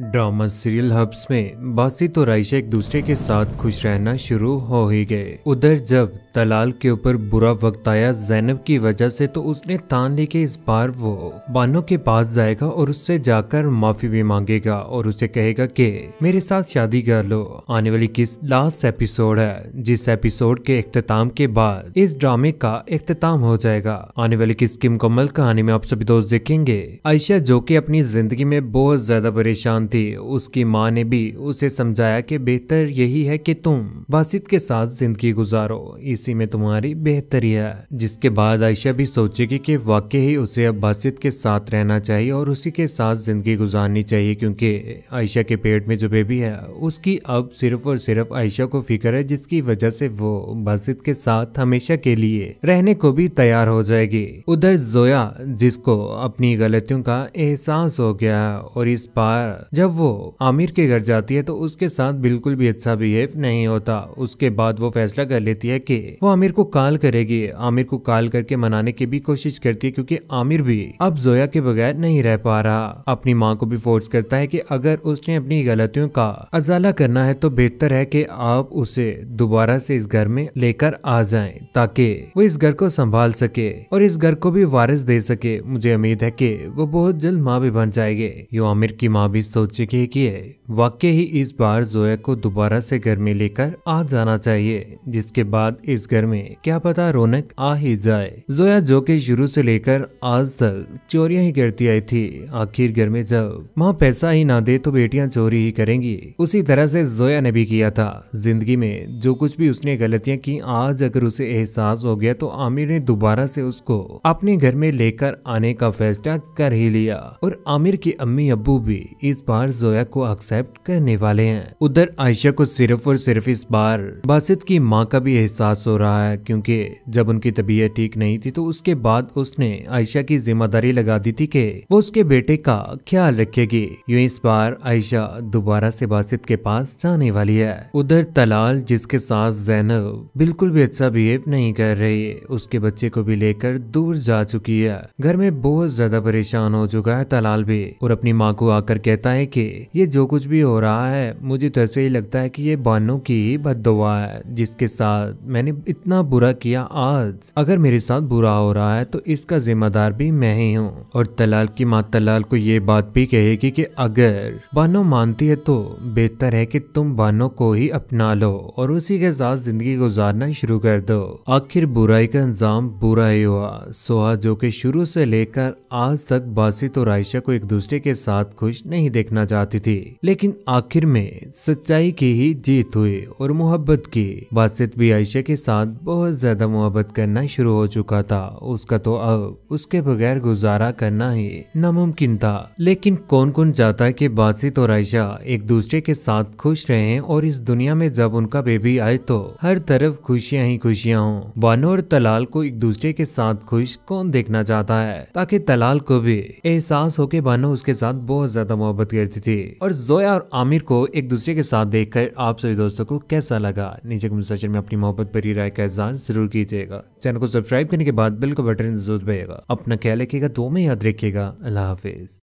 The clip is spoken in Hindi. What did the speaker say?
ड्रामा सीरियल हब्स में बासित तो और आयशा एक दूसरे के साथ खुश रहना शुरू हो ही गए उधर जब तलाल के ऊपर बुरा वक्त आया जैनब की वजह से तो उसने तान ली कि इस बार वो बानो के पास जाएगा और उससे जाकर माफी भी मांगेगा और उसे कहेगा कि मेरे साथ शादी कर लो आने वाली किस लास्ट एपिसोड है जिस एपिसोड के अख्ताम के बाद इस ड्रामे का अख्ताम हो जाएगा आने वाली किस की मुकम्मल कहानी में आप सभी दोस्त देखेंगे आयशा जो की अपनी जिंदगी में बहुत ज्यादा परेशान परेशान थी उसकी माँ ने भी उसे समझाया कि बेहतर यही है कि तुम बासित के साथ जिंदगी गुजारो इसी में तुम्हारी बेहतरी है जिसके बाद आयशा भी सोचेगी कि वाकई ही उसे अब बासित के साथ रहना चाहिए और उसी के साथ जिंदगी गुजारनी चाहिए क्योंकि आयशा के पेट में जो बेबी है उसकी अब सिर्फ और सिर्फ आयशा को फिक्र है जिसकी वजह से वो बासित के साथ हमेशा के लिए रहने को भी तैयार हो जाएगी उधर जोया जिसको अपनी गलतियों का एहसास हो गया और इस बार जब वो आमिर के घर जाती है तो उसके साथ बिल्कुल भी अच्छा बिहेव नहीं होता उसके बाद वो फैसला कर लेती है कि वो आमिर को कॉल करेगी आमिर को कॉल करके मनाने की भी कोशिश करती है क्योंकि आमिर भी अब जोया के बगैर नहीं रह पा रहा अपनी माँ को भी फोर्स करता है कि अगर उसने अपनी गलतियों का अजाला करना है तो बेहतर है कि आप उसे दोबारा से इस घर में लेकर आ जाए ताकि वो इस घर को संभाल सके और इस घर को भी वारिस दे सके मुझे उम्मीद है की वो बहुत जल्द माँ भी बन जाएगी यो आमिर की माँ भी सोच तोज्जगे है वाकई ही इस बार जोया को दोबारा से घर में लेकर आ जाना चाहिए जिसके बाद इस घर में क्या पता रौनक आ ही जाए जोया जो के शुरू से लेकर आज तक चोरियां ही करती आई थी आखिर घर में जब माँ पैसा ही ना दे तो बेटियां चोरी ही करेंगी उसी तरह से जोया ने भी किया था जिंदगी में जो कुछ भी उसने गलतियां की आज अगर उसे एहसास हो गया तो आमिर ने दोबारा से उसको अपने घर में लेकर आने का फैसला कर ही लिया और आमिर की अम्मी अबू भी इस बार जोया को एक्सेप्ट करने वाले हैं उधर आयशा को सिर्फ और सिर्फ इस बार बासित की माँ का भी एहसास हो रहा है क्योंकि जब उनकी तबीयत ठीक नहीं थी तो उसके बाद उसने आयशा की जिम्मेदारी लगा दी थी कि वो उसके बेटे का ख्याल रखेगी यू इस बार आयशा दोबारा से बासित के पास जाने वाली है उधर तलाल जिसके साथ जैनब बिल्कुल भी अच्छा बिहेव नहीं कर रही उसके बच्चे को भी लेकर दूर जा चुकी है घर में बहुत ज्यादा परेशान हो चुका है तलाल भी और अपनी माँ को आकर कहता है है कि ये जो कुछ भी हो रहा है मुझे तो ऐसे ही लगता है कि ये बानो की बदवा है जिसके साथ मैंने इतना बुरा किया आज अगर मेरे साथ बुरा हो रहा है तो इसका जिम्मेदार भी मैं ही हूँ और तलाल की माँ तलाल को ये बात भी कहेगी कि अगर बानो मानती है तो बेहतर है कि तुम बानो को ही अपना लो और उसी के साथ जिंदगी गुजारना शुरू कर दो आखिर बुराई का इंजाम बुरा ही हुआ सोहा जो कि शुरू से लेकर आज तक बासित तो और आयशा को एक दूसरे के साथ खुश नहीं देखना देखना चाहती थी लेकिन आखिर में सच्चाई की ही जीत हुई और मोहब्बत की बादशित भी आयशा के साथ बहुत ज्यादा मोहब्बत करना शुरू हो चुका था उसका तो अब उसके बगैर गुजारा करना ही नामुमकिन था लेकिन कौन कौन चाहता है कि बादशित और आयशा एक दूसरे के साथ खुश रहें और इस दुनिया में जब उनका बेबी आए तो हर तरफ खुशियां ही खुशियां हों बानो और तलाल को एक दूसरे के साथ खुश कौन देखना चाहता है ताकि तलाल को भी एहसास हो के बानो उसके साथ बहुत ज्यादा मोहब्बत कर करती थी और जोया और आमिर को एक दूसरे के साथ देखकर आप सभी दोस्तों को कैसा लगा नीचे कमेंट सेक्शन में अपनी मोहब्बत भरी राय का एहसान जरूर कीजिएगा चैनल को सब्सक्राइब करने के बाद बिल का बटन जरूर भेजेगा अपना ख्याल रखिएगा दो में याद रखिएगा अल्लाह हाफिज